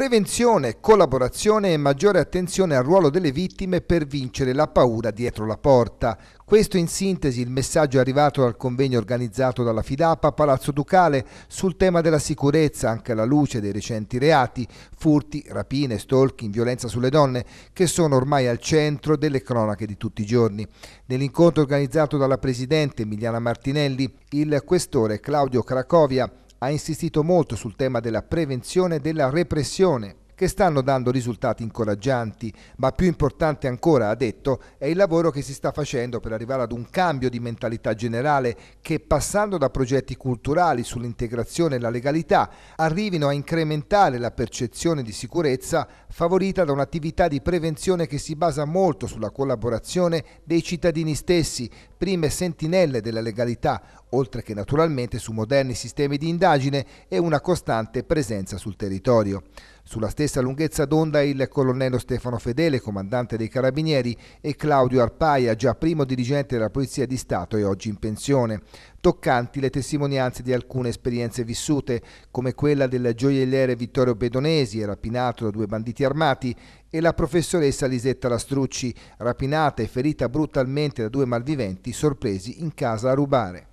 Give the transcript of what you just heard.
Prevenzione, collaborazione e maggiore attenzione al ruolo delle vittime per vincere la paura dietro la porta. Questo in sintesi il messaggio arrivato dal convegno organizzato dalla Fidapa a Palazzo Ducale sul tema della sicurezza anche alla luce dei recenti reati, furti, rapine, stalking, violenza sulle donne, che sono ormai al centro delle cronache di tutti i giorni. Nell'incontro organizzato dalla Presidente Emiliana Martinelli, il questore Claudio Cracovia ha insistito molto sul tema della prevenzione e della repressione, che stanno dando risultati incoraggianti, ma più importante ancora, ha detto, è il lavoro che si sta facendo per arrivare ad un cambio di mentalità generale che passando da progetti culturali sull'integrazione e la legalità arrivino a incrementare la percezione di sicurezza favorita da un'attività di prevenzione che si basa molto sulla collaborazione dei cittadini stessi, prime sentinelle della legalità, oltre che naturalmente su moderni sistemi di indagine e una costante presenza sul territorio. Sulla stessa lunghezza d'onda il colonnello Stefano Fedele, comandante dei Carabinieri, e Claudio Arpaia, già primo dirigente della Polizia di Stato e oggi in pensione. Toccanti le testimonianze di alcune esperienze vissute, come quella del gioielliere Vittorio Bedonesi, rapinato da due banditi armati, e la professoressa Lisetta Lastrucci, rapinata e ferita brutalmente da due malviventi sorpresi in casa a rubare.